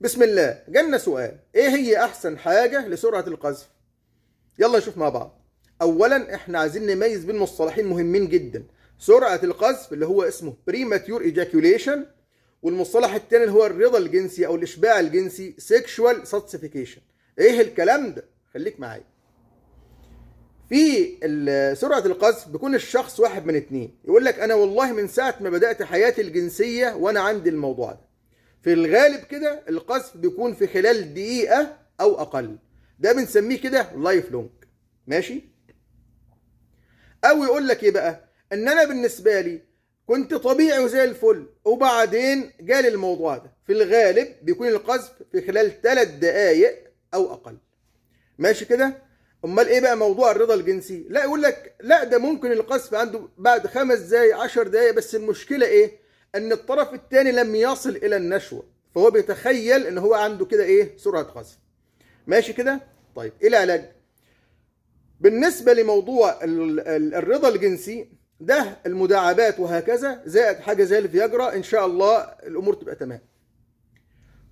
بسم الله جالنا سؤال ايه هي احسن حاجة لسرعة القذف يلا نشوف مع بعض اولا احنا عايزين نميز بين مصطلحين مهمين جدا سرعة القذف اللي هو اسمه بريماتيور ايجاكيوليشن والمصطلح الثاني اللي هو الرضا الجنسي او الاشباع الجنسي سيكشوال ساتسفيكيشن ايه الكلام ده خليك معايا في سرعة القذف بيكون الشخص واحد من اتنين يقول لك انا والله من ساعة ما بدأت حياتي الجنسية وانا عندي الموضوع ده في الغالب كده القذف بيكون في خلال دقيقة أو أقل ده بنسميه كده لايف لونج ماشي أو يقول لك إيه بقى إن أنا بالنسبة لي كنت طبيعي وزي الفل وبعدين جالي الموضوع ده في الغالب بيكون القذف في خلال ثلاث دقايق أو أقل ماشي كده امال ايه بقى موضوع الرضا الجنسي لا يقول لك لا ده ممكن القذف عنده بعد خمس دقايق 10 دقايق بس المشكله ايه ان الطرف الثاني لم يصل الى النشوه فهو بيتخيل ان هو عنده كده ايه سرعه قذف ماشي كده طيب ايه العلاج بالنسبه لموضوع الرضا الجنسي ده المداعبات وهكذا زائد حاجه زي الفياجرا ان شاء الله الامور تبقى تمام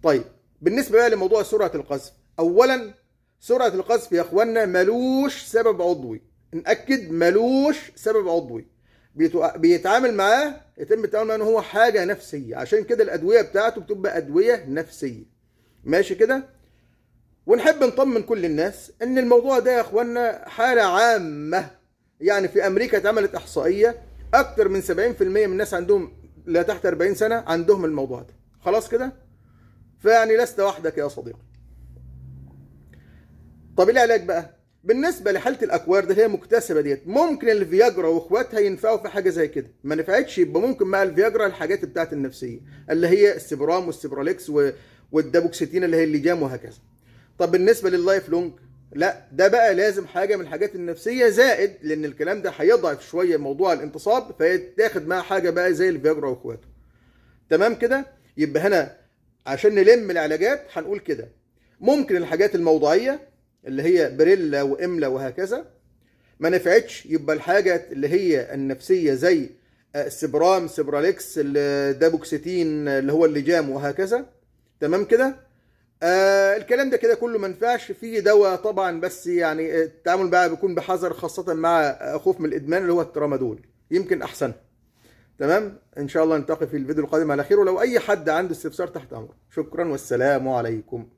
طيب بالنسبه بقى لموضوع سرعه القذف اولا سرعه القذف يا اخوانا ملوش سبب عضوي ناكد ملوش سبب عضوي بيتعامل معاه يتم التعامل معاه ان هو حاجه نفسيه عشان كده الادويه بتاعته بتبقى ادويه نفسيه ماشي كده ونحب نطمن كل الناس ان الموضوع ده يا اخوانا حاله عامه يعني في امريكا اتعملت احصائيه اكتر من 70% من الناس عندهم لا تحت 40 سنه عندهم الموضوع ده خلاص كده فيعني لست وحدك يا صديقي طب إيه العلاج بقى بالنسبه لحاله الاكوار ده هي مكتسبه ديت ممكن الفياجرا واخواتها ينفعوا في حاجه زي كده ما نفعتش يبقى ممكن مع الفياجرا الحاجات بتاعه النفسيه اللي هي السبرام والسيبراليكس والدابوكسيتين اللي هي الليجام وهكذا طب بالنسبه لللايف لونج لا ده بقى لازم حاجه من الحاجات النفسيه زائد لان الكلام ده هيضعف شويه موضوع الانتصاب فيتاخد معاه حاجه بقى زي الفياجرا واخواته تمام كده يبقى هنا عشان نلم العلاجات هنقول كده ممكن الحاجات الموضعيه اللي هي بريلا واملا وهكذا ما نفعتش يبقى الحاجة اللي هي النفسية زي آه، السبرام سبراليكس الدابوكسيتين اللي هو اللجام وهكذا تمام كده آه الكلام ده كده كله ما نفعش في دواء طبعا بس يعني آه، التعامل بقى بيكون بحذر خاصة مع خوف من الإدمان اللي هو الترامادول يمكن أحسن تمام إن شاء الله نلتقي في الفيديو القادم على خير ولو أي حد عنده استفسار تحت امر شكرا والسلام عليكم